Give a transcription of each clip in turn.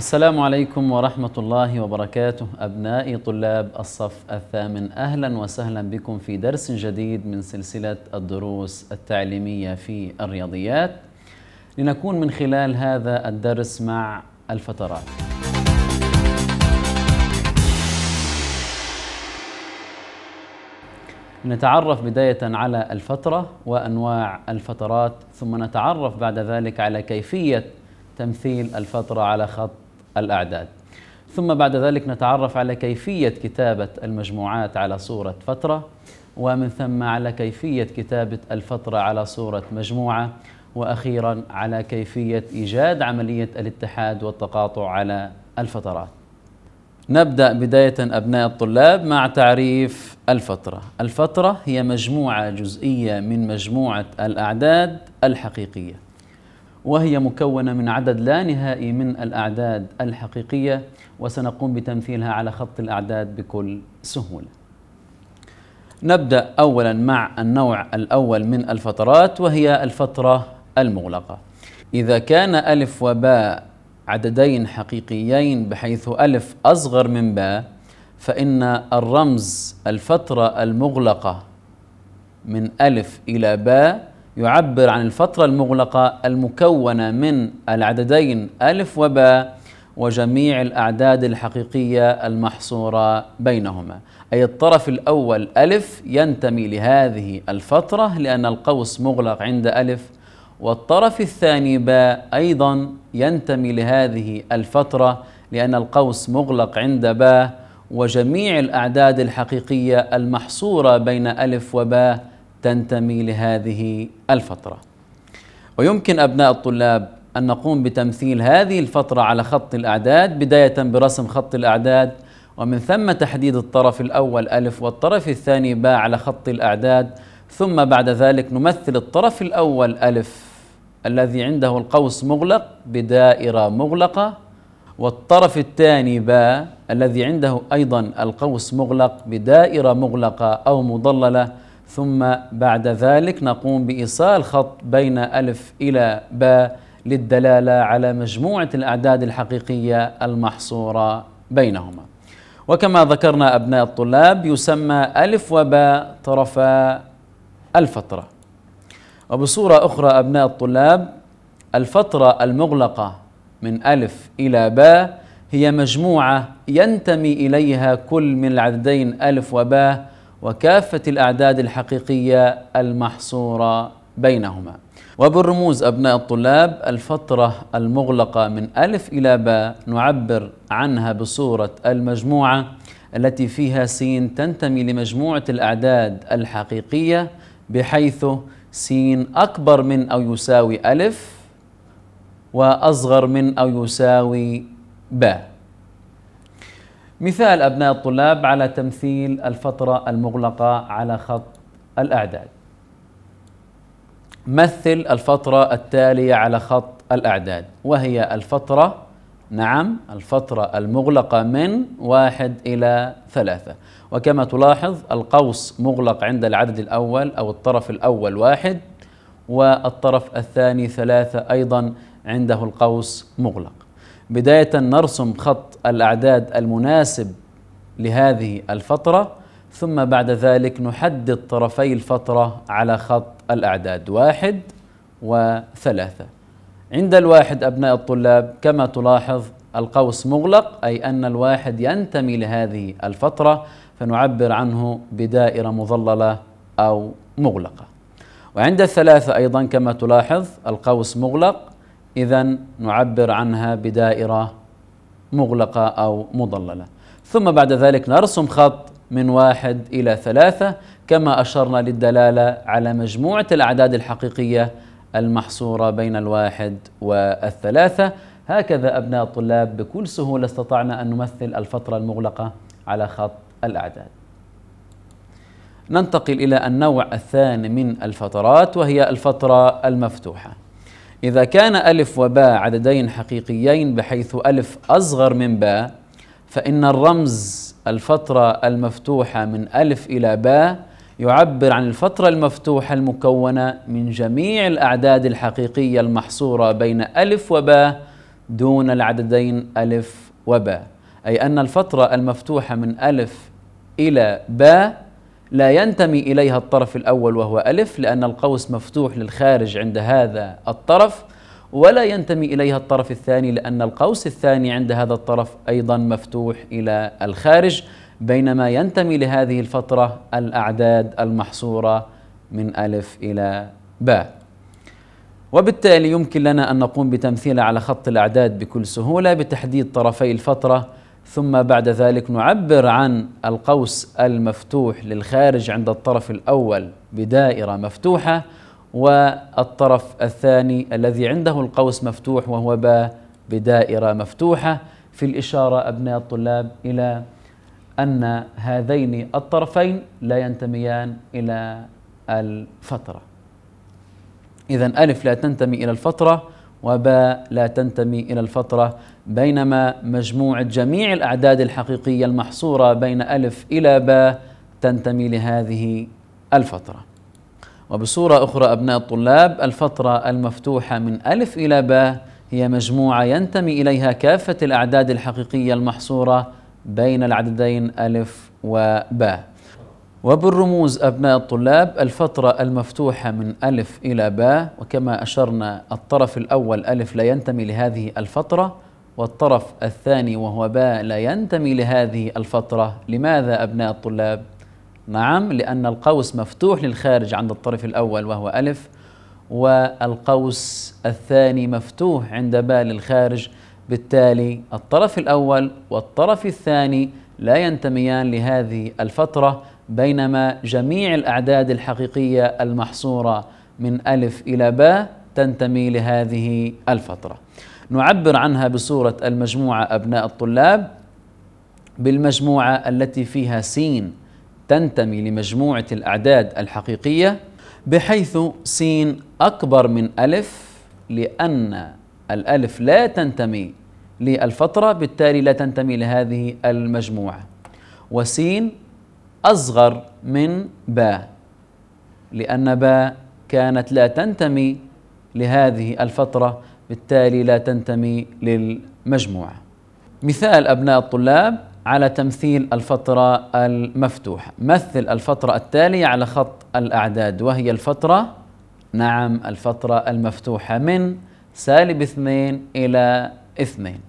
السلام عليكم ورحمة الله وبركاته أبنائي طلاب الصف الثامن أهلا وسهلا بكم في درس جديد من سلسلة الدروس التعليمية في الرياضيات لنكون من خلال هذا الدرس مع الفترات نتعرف بداية على الفترة وأنواع الفترات ثم نتعرف بعد ذلك على كيفية تمثيل الفترة على خط الأعداد ثم بعد ذلك نتعرف على كيفية كتابة المجموعات على صورة فترة ومن ثم على كيفية كتابة الفترة على صورة مجموعة وأخيرا على كيفية إيجاد عملية الاتحاد والتقاطع على الفترات نبدأ بداية أبناء الطلاب مع تعريف الفترة الفترة هي مجموعة جزئية من مجموعة الأعداد الحقيقية وهي مكونة من عدد لا نهائي من الأعداد الحقيقية وسنقوم بتمثيلها على خط الأعداد بكل سهولة نبدأ أولا مع النوع الأول من الفترات وهي الفترة المغلقة إذا كان ألف وباء عددين حقيقيين بحيث ألف أصغر من باء فإن الرمز الفترة المغلقة من ألف إلى باء يعبر عن الفترة المغلقة المكونة من العددين ألف وباء وجميع الأعداد الحقيقية المحصورة بينهما أي الطرف الأول ألف ينتمي لهذه الفترة لأن القوس مغلق عند ألف والطرف الثاني باء أيضا ينتمي لهذه الفترة لأن القوس مغلق عند باء وجميع الأعداد الحقيقية المحصورة بين ألف وباء تنتمي لهذه الفترة ويمكن أبناء الطلاب أن نقوم بتمثيل هذه الفترة على خط الأعداد بداية برسم خط الأعداد ومن ثم تحديد الطرف الأول ألف والطرف الثاني باء على خط الأعداد ثم بعد ذلك نمثل الطرف الأول ألف الذي عنده القوس مغلق بدائرة مغلقة والطرف الثاني باء الذي عنده أيضا القوس مغلق بدائرة مغلقة أو مضللة ثم بعد ذلك نقوم بإيصال خط بين ألف إلى باء للدلالة على مجموعة الأعداد الحقيقية المحصورة بينهما وكما ذكرنا أبناء الطلاب يسمى ألف وباء طرفا الفترة وبصورة أخرى أبناء الطلاب الفترة المغلقة من ألف إلى باء هي مجموعة ينتمي إليها كل من العددين ألف وباء وكافة الأعداد الحقيقية المحصورة بينهما وبالرموز أبناء الطلاب الفترة المغلقة من ألف إلى باء نعبر عنها بصورة المجموعة التي فيها سين تنتمي لمجموعة الأعداد الحقيقية بحيث سين أكبر من أو يساوي ألف وأصغر من أو يساوي باء مثال أبناء الطلاب على تمثيل الفترة المغلقة على خط الأعداد مثل الفترة التالية على خط الأعداد وهي الفترة نعم الفترة المغلقة من واحد إلى ثلاثة وكما تلاحظ القوس مغلق عند العدد الأول أو الطرف الأول واحد والطرف الثاني ثلاثة أيضا عنده القوس مغلق بداية نرسم خط الأعداد المناسب لهذه الفترة ثم بعد ذلك نحدد طرفي الفترة على خط الأعداد واحد وثلاثة عند الواحد أبناء الطلاب كما تلاحظ القوس مغلق أي أن الواحد ينتمي لهذه الفترة فنعبر عنه بدائرة مظللة أو مغلقة وعند الثلاثة أيضا كما تلاحظ القوس مغلق إذا نعبر عنها بدائرة مغلقة أو مضللة ثم بعد ذلك نرسم خط من واحد إلى ثلاثة كما أشرنا للدلالة على مجموعة الأعداد الحقيقية المحصورة بين الواحد والثلاثة هكذا أبناء الطلاب بكل سهولة استطعنا أن نمثل الفترة المغلقة على خط الأعداد ننتقل إلى النوع الثاني من الفترات وهي الفترة المفتوحة إذا كان ألف وباء عددين حقيقيين بحيث ألف أصغر من باء فإن الرمز الفترة المفتوحة من ألف إلى باء يعبر عن الفترة المفتوحة المكونة من جميع الأعداد الحقيقية المحصورة بين ألف وباء دون العددين ألف وباء أي أن الفترة المفتوحة من ألف إلى باء لا ينتمي إليها الطرف الأول وهو ألف لأن القوس مفتوح للخارج عند هذا الطرف ولا ينتمي إليها الطرف الثاني لأن القوس الثاني عند هذا الطرف أيضا مفتوح إلى الخارج بينما ينتمي لهذه الفترة الأعداد المحصورة من ألف إلى باء وبالتالي يمكن لنا أن نقوم بتمثيل على خط الأعداد بكل سهولة بتحديد طرفي الفترة ثم بعد ذلك نعبر عن القوس المفتوح للخارج عند الطرف الاول بدائره مفتوحه والطرف الثاني الذي عنده القوس مفتوح وهو باء بدائره مفتوحه في الاشاره ابناء الطلاب الى ان هذين الطرفين لا ينتميان الى الفتره. اذا الف لا تنتمي الى الفتره وباء لا تنتمي إلى الفترة بينما مجموعة جميع الأعداد الحقيقية المحصورة بين ألف إلى باء تنتمي لهذه الفترة وبصورة أخرى أبناء الطلاب الفترة المفتوحة من ألف إلى باء هي مجموعة ينتمي إليها كافة الأعداد الحقيقية المحصورة بين العددين ألف وباء وبالرموز أبناء الطلاب الفترة المفتوحة من ألف إلى باء وكما أشرنا الطرف الأول ألف لا ينتمي لهذه الفترة والطرف الثاني وهو باء لا ينتمي لهذه الفترة لماذا أبناء الطلاب؟ نعم لأن القوس مفتوح للخارج عند الطرف الأول وهو ألف والقوس الثاني مفتوح عند باء للخارج بالتالي الطرف الأول والطرف الثاني لا ينتميان لهذه الفترة بينما جميع الأعداد الحقيقية المحصورة من ألف إلى باء تنتمي لهذه الفترة نعبر عنها بصورة المجموعة أبناء الطلاب بالمجموعة التي فيها سين تنتمي لمجموعة الأعداد الحقيقية بحيث سين أكبر من ألف لأن الألف لا تنتمي للفترة بالتالي لا تنتمي لهذه المجموعة وسين أصغر من باء لأن باء كانت لا تنتمي لهذه الفترة بالتالي لا تنتمي للمجموعة مثال أبناء الطلاب على تمثيل الفترة المفتوحة مثل الفترة التالية على خط الأعداد وهي الفترة نعم الفترة المفتوحة من سالب اثنين إلى اثنين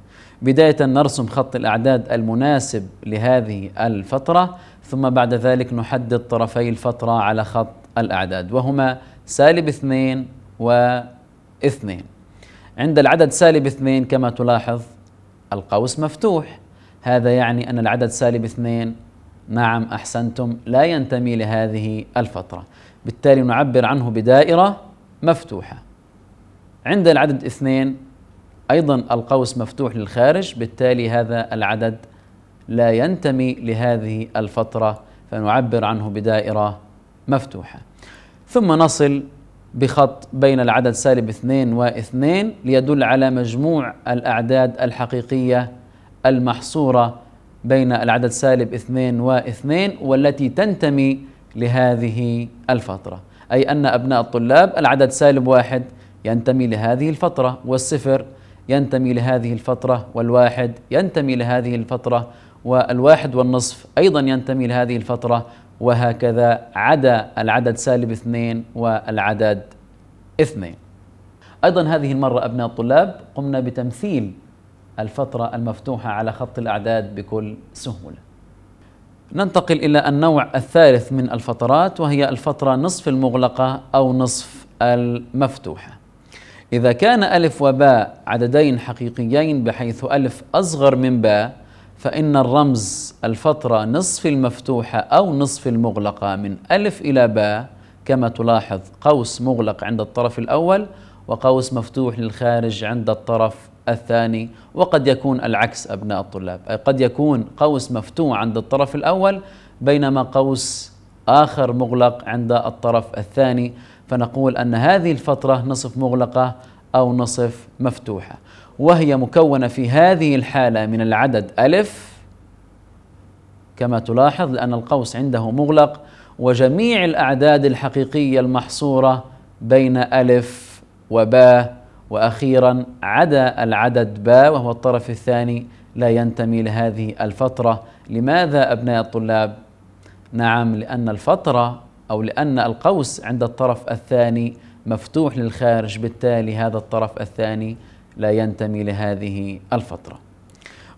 بداية نرسم خط الأعداد المناسب لهذه الفترة ثم بعد ذلك نحدد طرفي الفترة على خط الأعداد وهما سالب اثنين واثنين عند العدد سالب اثنين كما تلاحظ القوس مفتوح هذا يعني أن العدد سالب اثنين نعم أحسنتم لا ينتمي لهذه الفترة بالتالي نعبر عنه بدائرة مفتوحة عند العدد اثنين أيضا القوس مفتوح للخارج بالتالي هذا العدد لا ينتمي لهذه الفترة فنعبر عنه بدائرة مفتوحة ثم نصل بخط بين العدد سالب اثنين واثنين ليدل على مجموع الأعداد الحقيقية المحصورة بين العدد سالب اثنين واثنين والتي تنتمي لهذه الفترة أي أن أبناء الطلاب العدد سالب واحد ينتمي لهذه الفترة والصفر ينتمي لهذه الفترة والواحد ينتمي لهذه الفترة والواحد والنصف أيضا ينتمي لهذه الفترة وهكذا عدا العدد سالب اثنين والعدد اثنين أيضا هذه المرة أبناء الطلاب قمنا بتمثيل الفترة المفتوحة على خط الأعداد بكل سهولة ننتقل إلى النوع الثالث من الفترات وهي الفترة نصف المغلقة أو نصف المفتوحة إذا كان ألف وباء عددين حقيقيين بحيث ألف أصغر من باء فإن الرمز الفترة نصف المفتوحة أو نصف المغلقة من ألف إلى باء كما تلاحظ قوس مغلق عند الطرف الأول وقوس مفتوح للخارج عند الطرف الثاني وقد يكون العكس أبناء الطلاب أي قد يكون قوس مفتوح عند الطرف الأول بينما قوس آخر مغلق عند الطرف الثاني فنقول أن هذه الفترة نصف مغلقة أو نصف مفتوحة وهي مكونة في هذه الحالة من العدد ألف كما تلاحظ لأن القوس عنده مغلق وجميع الأعداد الحقيقية المحصورة بين ألف وباء وأخيرا عدا العدد باء وهو الطرف الثاني لا ينتمي لهذه الفترة لماذا أبناء الطلاب؟ نعم لأن الفترة أو لأن القوس عند الطرف الثاني مفتوح للخارج بالتالي هذا الطرف الثاني لا ينتمي لهذه الفتره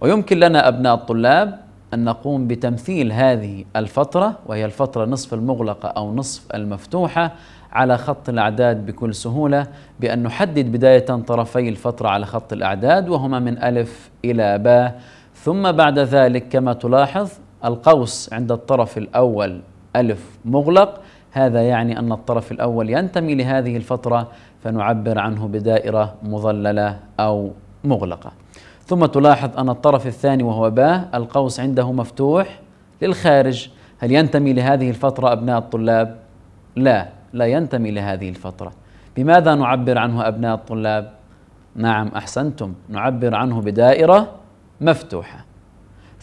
ويمكن لنا ابناء الطلاب ان نقوم بتمثيل هذه الفتره وهي الفتره نصف المغلقه او نصف المفتوحه على خط الاعداد بكل سهوله بان نحدد بدايه طرفي الفتره على خط الاعداد وهما من الف الى باء ثم بعد ذلك كما تلاحظ القوس عند الطرف الاول ألف مغلق هذا يعني أن الطرف الأول ينتمي لهذه الفترة فنعبر عنه بدائرة مظللة أو مغلقة ثم تلاحظ أن الطرف الثاني وهو باء القوس عنده مفتوح للخارج هل ينتمي لهذه الفترة أبناء الطلاب؟ لا لا ينتمي لهذه الفترة بماذا نعبر عنه أبناء الطلاب؟ نعم أحسنتم نعبر عنه بدائرة مفتوحة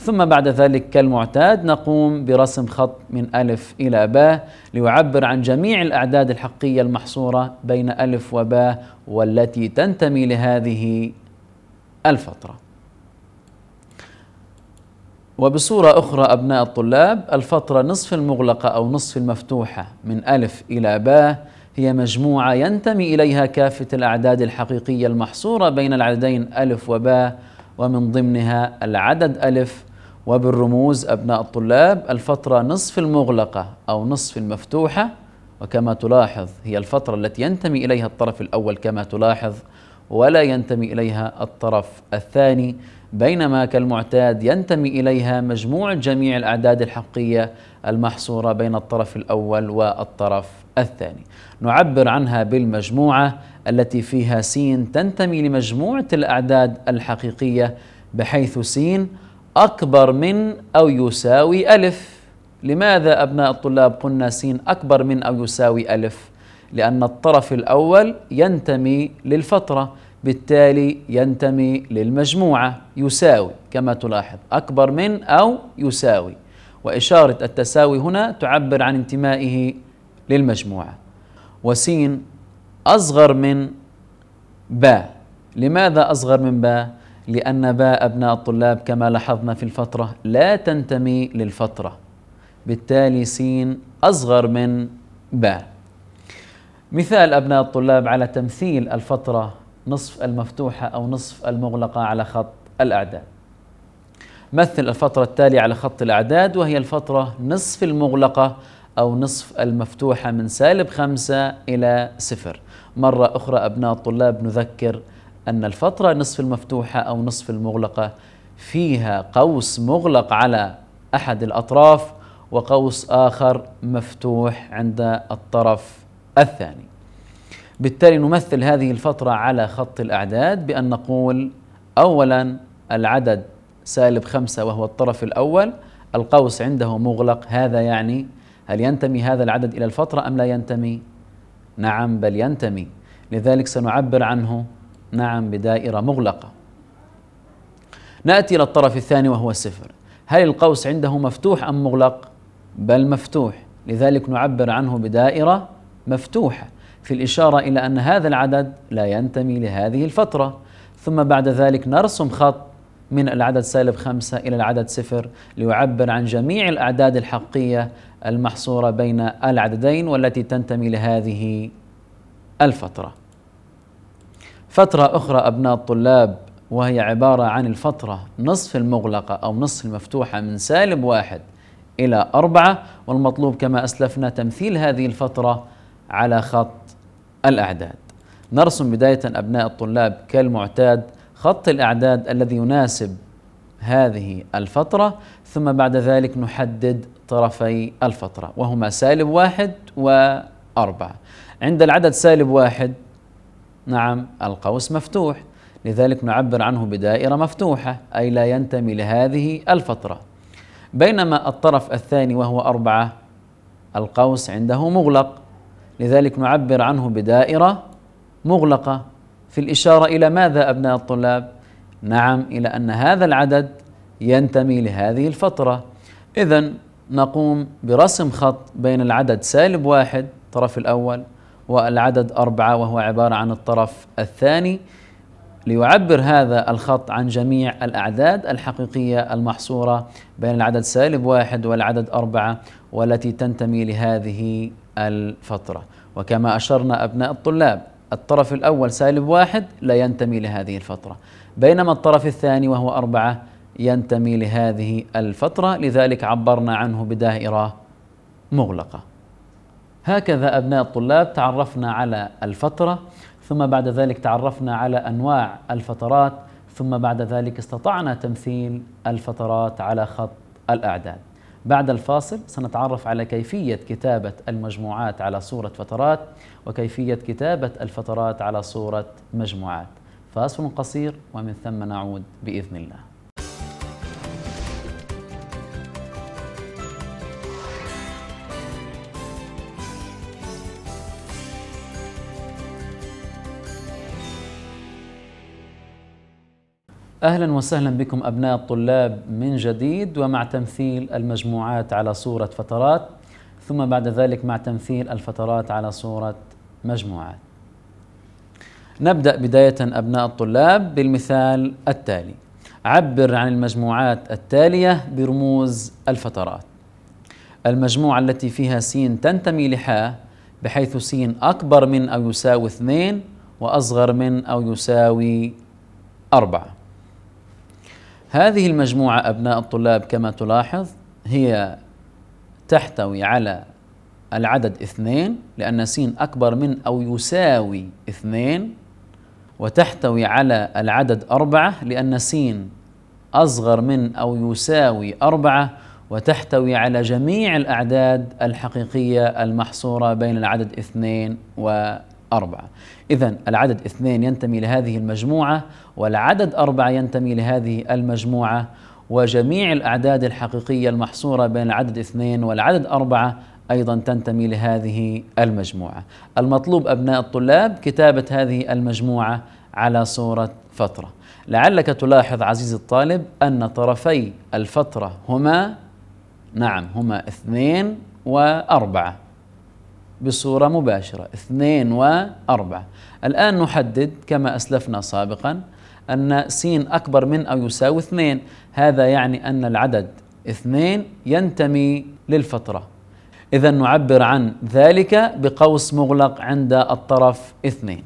ثم بعد ذلك كالمعتاد نقوم برسم خط من ألف إلى باء ليعبر عن جميع الأعداد الحقية المحصورة بين ألف وباء والتي تنتمي لهذه الفترة وبصورة أخرى أبناء الطلاب الفترة نصف المغلقة أو نصف المفتوحة من ألف إلى باء هي مجموعة ينتمي إليها كافة الأعداد الحقيقية المحصورة بين العددين ألف وباء ومن ضمنها العدد ألف وبالرموز أبناء الطلاب الفترة نصف المغلقة أو نصف المفتوحة وكما تلاحظ هي الفترة التي ينتمي إليها الطرف الأول كما تلاحظ ولا ينتمي إليها الطرف الثاني بينما كالمعتاد ينتمي إليها مجموع جميع الأعداد الحقية المحصورة بين الطرف الأول والطرف الثاني نعبر عنها بالمجموعة التي فيها سين تنتمي لمجموعة الأعداد الحقيقية بحيث سين أكبر من أو يساوي ألف لماذا أبناء الطلاب قلنا سين أكبر من أو يساوي ألف لأن الطرف الأول ينتمي للفترة بالتالي ينتمي للمجموعة يساوي كما تلاحظ أكبر من أو يساوي وإشارة التساوي هنا تعبر عن انتمائه للمجموعة وسين أصغر من باء لماذا أصغر من باء؟ لأن باء أبناء الطلاب كما لاحظنا في الفترة لا تنتمي للفترة بالتالي سين أصغر من باء مثال أبناء الطلاب على تمثيل الفترة نصف المفتوحة أو نصف المغلقة على خط الأعداد مثل الفترة التالية على خط الأعداد وهي الفترة نصف المغلقة أو نصف المفتوحة من سالب خمسة إلى صفر مرة أخرى أبناء الطلاب نذكر أن الفترة نصف المفتوحة أو نصف المغلقة فيها قوس مغلق على أحد الأطراف وقوس آخر مفتوح عند الطرف الثاني بالتالي نمثل هذه الفترة على خط الأعداد بأن نقول أولا العدد سالب خمسة وهو الطرف الأول القوس عنده مغلق هذا يعني هل ينتمي هذا العدد إلى الفترة أم لا ينتمي؟ نعم بل ينتمي لذلك سنعبر عنه نعم بدائرة مغلقة نأتي إلى الطرف الثاني وهو السفر هل القوس عنده مفتوح أم مغلق؟ بل مفتوح لذلك نعبر عنه بدائرة مفتوحة في الإشارة إلى أن هذا العدد لا ينتمي لهذه الفترة ثم بعد ذلك نرسم خط من العدد سالب خمسة إلى العدد صفر ليعبر عن جميع الأعداد الحقية المحصورة بين العددين والتي تنتمي لهذه الفترة فترة أخرى أبناء الطلاب وهي عبارة عن الفترة نصف المغلقة أو نصف المفتوحة من سالب واحد إلى أربعة والمطلوب كما أسلفنا تمثيل هذه الفترة على خط الأعداد نرسم بداية أبناء الطلاب كالمعتاد خط الأعداد الذي يناسب هذه الفترة ثم بعد ذلك نحدد طرفي الفترة وهما سالب واحد وأربعة عند العدد سالب واحد نعم القوس مفتوح لذلك نعبر عنه بدائرة مفتوحة أي لا ينتمي لهذه الفترة بينما الطرف الثاني وهو أربعة القوس عنده مغلق لذلك نعبر عنه بدائرة مغلقة في الإشارة إلى ماذا أبناء الطلاب؟ نعم إلى أن هذا العدد ينتمي لهذه الفترة إذا نقوم برسم خط بين العدد سالب واحد الطرف الأول والعدد أربعة وهو عبارة عن الطرف الثاني ليعبر هذا الخط عن جميع الأعداد الحقيقية المحصورة بين العدد سالب واحد والعدد أربعة والتي تنتمي لهذه الفترة وكما أشرنا أبناء الطلاب الطرف الأول سالب واحد لا ينتمي لهذه الفترة بينما الطرف الثاني وهو أربعة ينتمي لهذه الفترة لذلك عبرنا عنه بدائرة مغلقة هكذا أبناء الطلاب تعرفنا على الفترة ثم بعد ذلك تعرفنا على أنواع الفترات ثم بعد ذلك استطعنا تمثيل الفترات على خط الأعداد بعد الفاصل سنتعرف على كيفية كتابة المجموعات على صورة فترات وكيفية كتابة الفترات على صورة مجموعات فاصل قصير ومن ثم نعود بإذن الله اهلا وسهلا بكم ابناء الطلاب من جديد ومع تمثيل المجموعات على صوره فترات ثم بعد ذلك مع تمثيل الفترات على صوره مجموعات. نبدا بدايه ابناء الطلاب بالمثال التالي. عبر عن المجموعات التاليه برموز الفترات. المجموعه التي فيها س تنتمي لحاء بحيث س أكبر من أو يساوي اثنين وأصغر من أو يساوي أربعة هذه المجموعة أبناء الطلاب كما تلاحظ هي تحتوي على العدد اثنين لأن س أكبر من أو يساوي اثنين وتحتوي على العدد أربعة لأن س أصغر من أو يساوي أربعة وتحتوي على جميع الأعداد الحقيقية المحصورة بين العدد اثنين و أربعة إذا العدد اثنين ينتمي لهذه المجموعة والعدد أربعة ينتمي لهذه المجموعة وجميع الأعداد الحقيقية المحصورة بين العدد اثنين والعدد أربعة أيضا تنتمي لهذه المجموعة المطلوب أبناء الطلاب كتابة هذه المجموعة على صورة فترة لعلك تلاحظ عزيزي الطالب أن طرفي الفترة هما نعم هما اثنين وأربعة بصورة مباشرة اثنين وأربعة الآن نحدد كما أسلفنا سابقا أن سين أكبر من أو يساوي اثنين هذا يعني أن العدد اثنين ينتمي للفترة إذا نعبر عن ذلك بقوس مغلق عند الطرف اثنين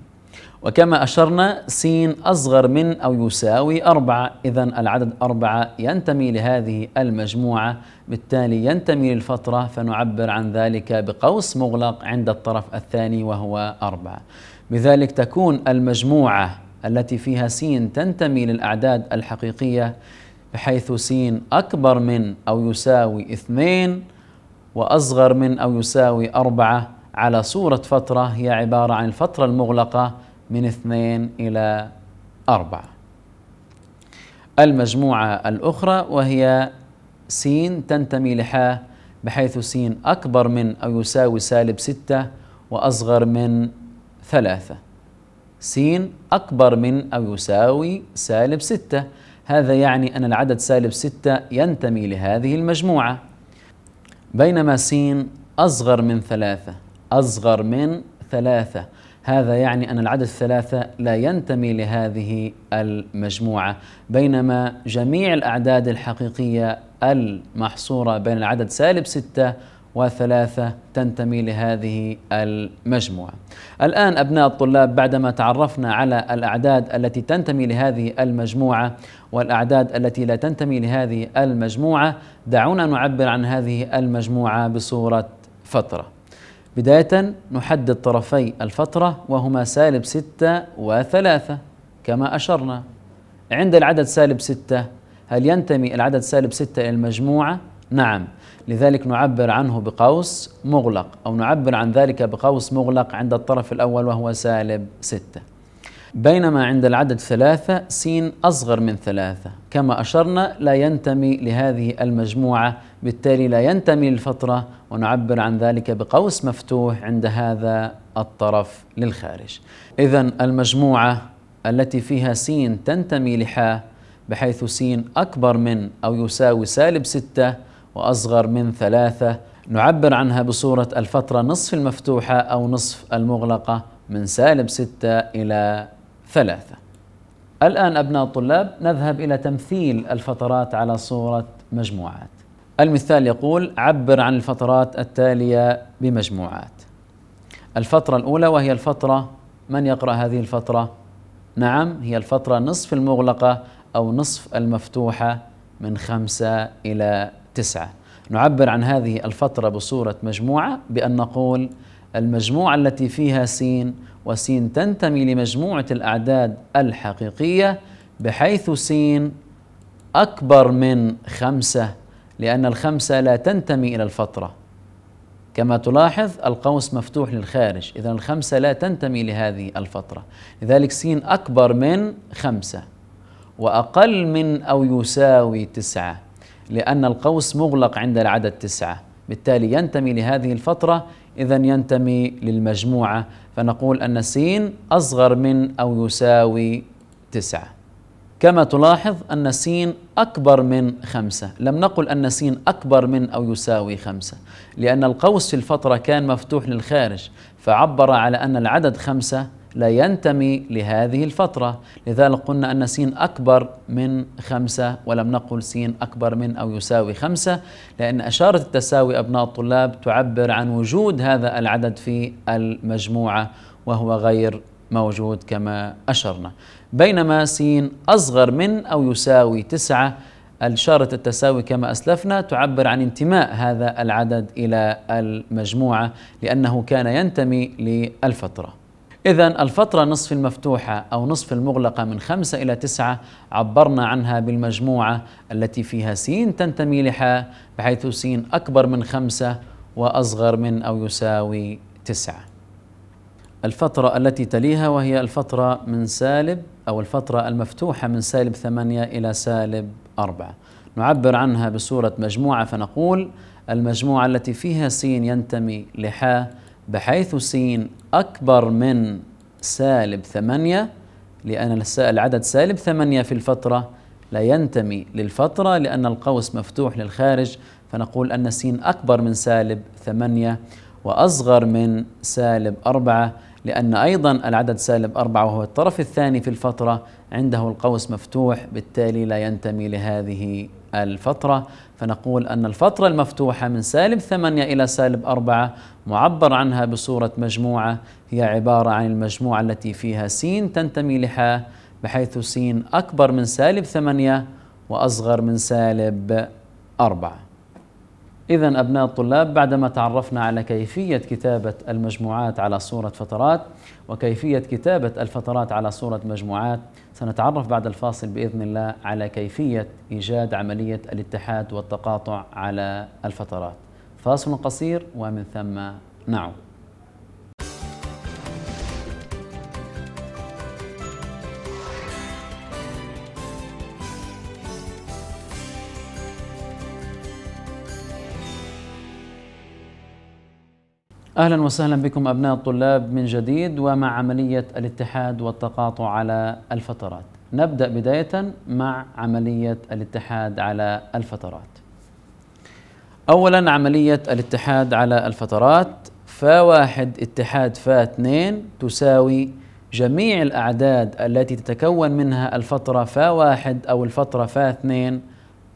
وكما أشرنا سين أصغر من أو يساوي أربعة إذا العدد أربعة ينتمي لهذه المجموعة بالتالي ينتمي للفترة فنعبر عن ذلك بقوس مغلق عند الطرف الثاني وهو أربعة بذلك تكون المجموعة التي فيها سين تنتمي للأعداد الحقيقية بحيث سين أكبر من أو يساوي اثنين وأصغر من أو يساوي أربعة على صورة فترة هي عبارة عن الفترة المغلقة من اثنين إلى أربعة المجموعة الأخرى وهي سين تنتمي لحاء بحيث سين أكبر من أو يساوي سالب ستة وأصغر من ثلاثة سين أكبر من أو يساوي سالب ستة هذا يعني أن العدد سالب ستة ينتمي لهذه المجموعة بينما سين أصغر من ثلاثة أصغر من ثلاثة هذا يعني أن العدد الثلاثة لا ينتمي لهذه المجموعة بينما جميع الأعداد الحقيقية المحصورة بين العدد سالب ستة وثلاثة تنتمي لهذه المجموعة الآن أبناء الطلاب بعدما تعرفنا على الأعداد التي تنتمي لهذه المجموعة والأعداد التي لا تنتمي لهذه المجموعة دعونا نعبر عن هذه المجموعة بصورة فترة بداية نحدد طرفي الفترة وهما سالب ستة وثلاثة كما أشرنا عند العدد سالب ستة هل ينتمي العدد سالب 6 إلى المجموعة؟ نعم لذلك نعبر عنه بقوس مغلق أو نعبر عن ذلك بقوس مغلق عند الطرف الأول وهو سالب 6 بينما عند العدد ثلاثة سين أصغر من ثلاثة كما أشرنا لا ينتمي لهذه المجموعة بالتالي لا ينتمي للفترة ونعبر عن ذلك بقوس مفتوح عند هذا الطرف للخارج إذا المجموعة التي فيها سين تنتمي لحا بحيث س أكبر من أو يساوي سالب ستة وأصغر من ثلاثة نعبر عنها بصورة الفترة نصف المفتوحة أو نصف المغلقة من سالب ستة إلى ثلاثة الآن أبناء الطلاب نذهب إلى تمثيل الفترات على صورة مجموعات المثال يقول عبر عن الفترات التالية بمجموعات الفترة الأولى وهي الفترة من يقرأ هذه الفترة؟ نعم هي الفترة نصف المغلقة أو نصف المفتوحة من خمسة إلى تسعة نعبر عن هذه الفترة بصورة مجموعة بأن نقول المجموعة التي فيها سين وسين تنتمي لمجموعة الأعداد الحقيقية بحيث سين أكبر من خمسة لأن الخمسة لا تنتمي إلى الفترة كما تلاحظ القوس مفتوح للخارج إذا الخمسة لا تنتمي لهذه الفترة لذلك سين أكبر من خمسة وأقل من أو يساوي تسعة لأن القوس مغلق عند العدد تسعة بالتالي ينتمي لهذه الفترة إذا ينتمي للمجموعة فنقول أن س أصغر من أو يساوي تسعة كما تلاحظ أن س أكبر من خمسة لم نقل أن س أكبر من أو يساوي خمسة لأن القوس في الفترة كان مفتوح للخارج فعبر على أن العدد خمسة لا ينتمي لهذه الفترة لذلك قلنا أن سين أكبر من خمسة ولم نقل سين أكبر من أو يساوي خمسة لأن أشارة التساوي أبناء الطلاب تعبر عن وجود هذا العدد في المجموعة وهو غير موجود كما أشرنا بينما سين أصغر من أو يساوي تسعة الشارة التساوي كما أسلفنا تعبر عن انتماء هذا العدد إلى المجموعة لأنه كان ينتمي للفترة إذا الفترة نصف المفتوحة أو نصف المغلقة من خمسة إلى تسعة عبرنا عنها بالمجموعة التي فيها سين تنتمي لحاء بحيث سين أكبر من خمسة وأصغر من أو يساوي تسعة الفترة التي تليها وهي الفترة من سالب أو الفترة المفتوحة من سالب ثمانية إلى سالب أربعة نعبر عنها بصورة مجموعة فنقول المجموعة التي فيها سين ينتمي لحاء بحيث س أكبر من سالب ثمانية لأن العدد سالب ثمانية في الفترة لا ينتمي للفترة لأن القوس مفتوح للخارج فنقول أن س أكبر من سالب ثمانية وأصغر من سالب أربعة لأن أيضا العدد سالب أربعة وهو الطرف الثاني في الفترة عنده القوس مفتوح بالتالي لا ينتمي لهذه الفترة فنقول أن الفترة المفتوحة من سالب ثمانية إلى سالب أربعة معبر عنها بصورة مجموعة هي عبارة عن المجموعة التي فيها س تنتمي لحا بحيث س أكبر من سالب ثمانية وأصغر من سالب أربعة إذا أبناء الطلاب بعدما تعرفنا على كيفية كتابة المجموعات على صورة فترات وكيفية كتابة الفترات على صورة مجموعات سنتعرف بعد الفاصل بإذن الله على كيفية إيجاد عملية الاتحاد والتقاطع على الفترات فاصل قصير ومن ثم نعود اهلا وسهلا بكم ابناء الطلاب من جديد ومع عمليه الاتحاد والتقاطع على الفترات. نبدا بدايه مع عمليه الاتحاد على الفترات. اولا عمليه الاتحاد على الفترات فواحد اتحاد ف2 تساوي جميع الاعداد التي تتكون منها الفتره ف1 او الفتره ف2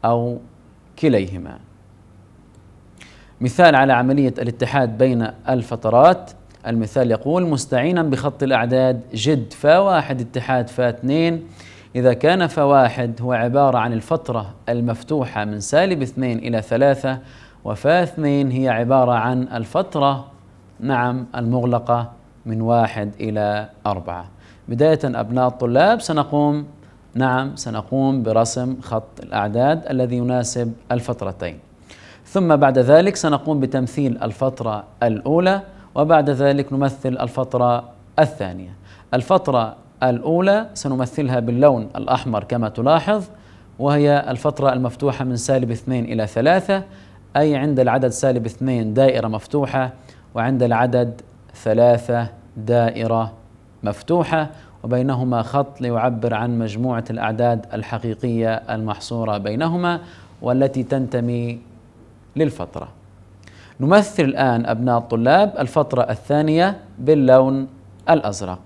او كليهما. مثال على عملية الاتحاد بين الفترات المثال يقول مستعينا بخط الأعداد جد فواحد اتحاد فاثنين إذا كان فواحد هو عبارة عن الفترة المفتوحة من سالب اثنين إلى ثلاثة وفا اثنين هي عبارة عن الفترة نعم المغلقة من واحد إلى أربعة بداية أبناء الطلاب سنقوم نعم سنقوم برسم خط الأعداد الذي يناسب الفترتين ثم بعد ذلك سنقوم بتمثيل الفترة الأولى وبعد ذلك نمثل الفترة الثانية الفترة الأولى سنمثلها باللون الأحمر كما تلاحظ وهي الفترة المفتوحة من سالب اثنين إلى ثلاثة أي عند العدد سالب اثنين دائرة مفتوحة وعند العدد ثلاثة دائرة مفتوحة وبينهما خط ليعبر عن مجموعة الأعداد الحقيقية المحصورة بينهما والتي تنتمي للفترة نمثل الآن أبناء الطلاب الفترة الثانية باللون الأزرق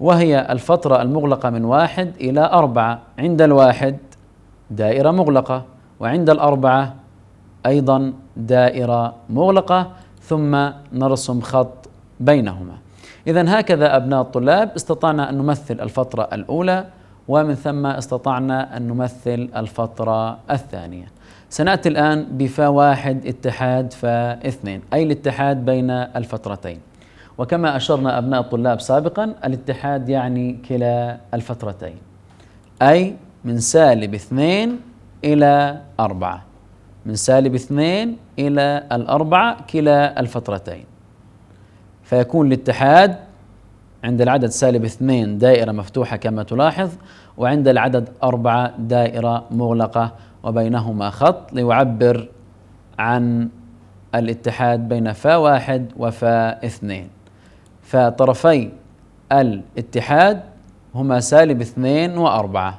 وهي الفترة المغلقة من واحد إلى أربعة عند الواحد دائرة مغلقة وعند الأربعة أيضا دائرة مغلقة ثم نرسم خط بينهما إذا هكذا أبناء الطلاب استطعنا أن نمثل الفترة الأولى ومن ثم استطعنا أن نمثل الفترة الثانية سنأتي الآن بفا واحد اتحاد فا اثنين أي الاتحاد بين الفترتين وكما أشرنا أبناء الطلاب سابقا الاتحاد يعني كلا الفترتين أي من سالب اثنين إلى أربعة من سالب اثنين إلى الأربعة كلا الفترتين فيكون الاتحاد عند العدد سالب اثنين دائرة مفتوحة كما تلاحظ وعند العدد أربعة دائرة مغلقة وبينهما خط ليعبر عن الاتحاد بين فا واحد وفا اثنين فطرفي الاتحاد هما سالب اثنين وأربعة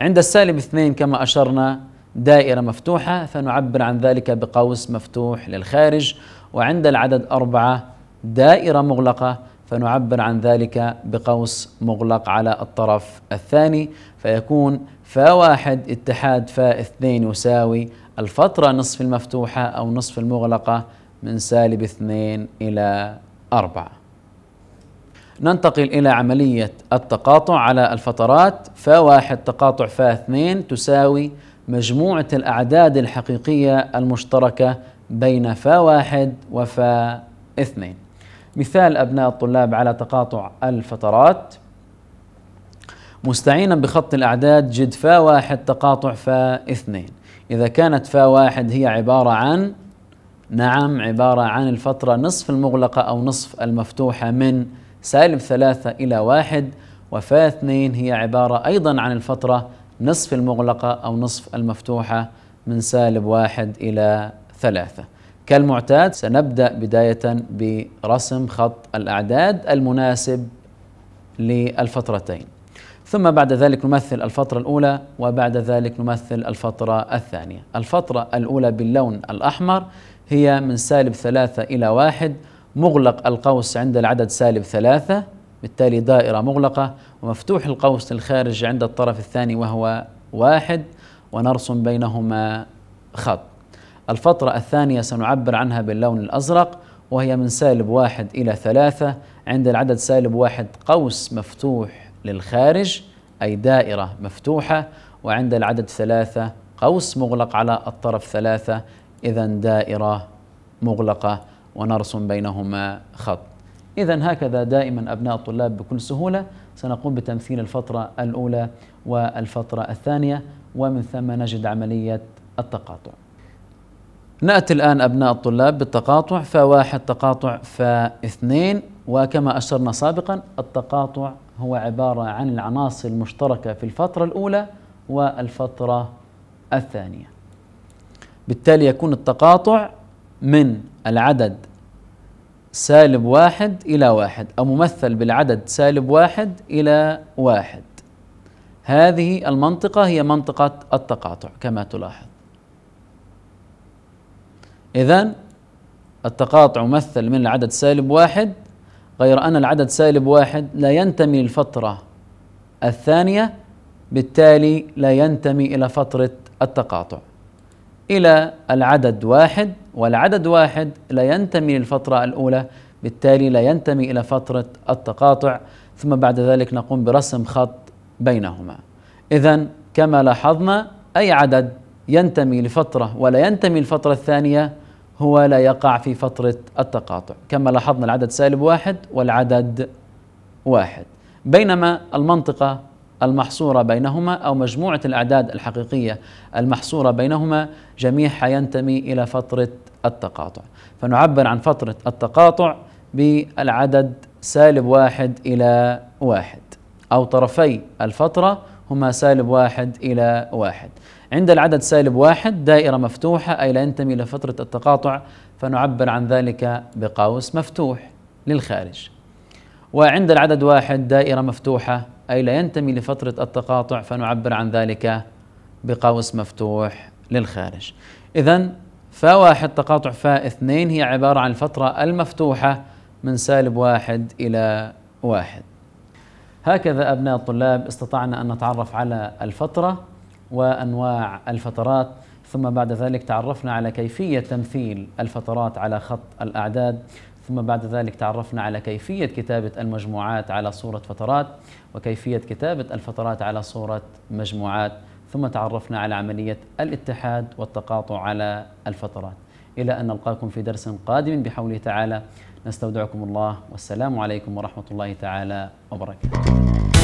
عند السالب اثنين كما أشرنا دائرة مفتوحة فنعبر عن ذلك بقوس مفتوح للخارج وعند العدد أربعة دائرة مغلقة فنعبر عن ذلك بقوس مغلق على الطرف الثاني فيكون فا واحد اتحاد فا اثنين يساوي الفترة نصف المفتوحة أو نصف المغلقة من سالب اثنين إلى أربعة ننتقل إلى عملية التقاطع على الفترات فا واحد تقاطع فا اثنين تساوي مجموعة الأعداد الحقيقية المشتركة بين فا واحد وفا اثنين مثال أبناء الطلاب على تقاطع الفترات مستعينا بخط الأعداد جد فا واحد تقاطع فا اثنين إذا كانت فا واحد هي عبارة عن نعم عبارة عن الفترة نصف المغلقة أو نصف المفتوحة من سالب ثلاثة إلى واحد وفا اثنين هي عبارة أيضا عن الفترة نصف المغلقة أو نصف المفتوحة من سالب واحد إلى ثلاثة كالمعتاد سنبدأ بداية برسم خط الأعداد المناسب للفترتين ثم بعد ذلك نمثل الفترة الأولى وبعد ذلك نمثل الفترة الثانية الفترة الأولى باللون الأحمر هي من سالب ثلاثة إلى واحد مغلق القوس عند العدد سالب ثلاثة بالتالي دائرة مغلقة ومفتوح القوس للخارج عند الطرف الثاني وهو واحد ونرسم بينهما خط الفترة الثانية سنعبر عنها باللون الأزرق وهي من سالب واحد إلى ثلاثة عند العدد سالب واحد قوس مفتوح للخارج أي دائرة مفتوحة وعند العدد ثلاثة قوس مغلق على الطرف ثلاثة إذا دائرة مغلقة ونرسم بينهما خط إذا هكذا دائما أبناء الطلاب بكل سهولة سنقوم بتمثيل الفترة الأولى والفترة الثانية ومن ثم نجد عملية التقاطع نأتي الآن أبناء الطلاب بالتقاطع فواحد تقاطع فاثنين وكما أشرنا سابقا التقاطع هو عبارة عن العناصر المشتركة في الفترة الأولى والفترة الثانية بالتالي يكون التقاطع من العدد سالب واحد إلى واحد أو ممثل بالعدد سالب واحد إلى واحد هذه المنطقة هي منطقة التقاطع كما تلاحظ إذا التقاطع ممثل من العدد سالب واحد غير أن العدد سالب واحد لا ينتمي للفترة الثانية بالتالي لا ينتمي إلى فترة التقاطع إلى العدد واحد والعدد واحد لا ينتمي للفترة الأولى بالتالي لا ينتمي إلى فترة التقاطع ثم بعد ذلك نقوم برسم خط بينهما إذا كما لاحظنا أي عدد ينتمي لفترة ولا ينتمي للفترة الثانية هو لا يقع في فترة التقاطع كما لاحظنا العدد سالب واحد والعدد واحد بينما المنطقة المحصورة بينهما أو مجموعة الأعداد الحقيقية المحصورة بينهما جميعها ينتمي إلى فترة التقاطع فنعبر عن فترة التقاطع بالعدد سالب واحد إلى واحد أو طرفي الفترة هما سالب واحد إلى واحد عند العدد سالب واحد دائرة مفتوحة أي لا ينتمي إلى فترة التقاطع فنعبر عن ذلك بقوس مفتوح للخارج وعند العدد واحد دائرة مفتوحة أي لا ينتمي لفترة التقاطع فنعبر عن ذلك بقوس مفتوح للخارج إذا فا واحد تقاطع فا اثنين هي عبارة عن الفترة المفتوحة من سالب واحد إلى واحد هكذا أبناء الطلاب استطعنا أن نتعرف على الفترة وأنواع الفترات ثم بعد ذلك تعرفنا على كيفية تمثيل الفترات على خط الأعداد ثم بعد ذلك تعرفنا على كيفية كتابة المجموعات على صورة فترات وكيفية كتابة الفترات على صورة مجموعات ثم تعرفنا على عملية الاتحاد والتقاطع على الفترات إلى أن نلقاكم في درس قادم بحوله تعالى نستودعكم الله والسلام عليكم ورحمة الله تعالى وبركاته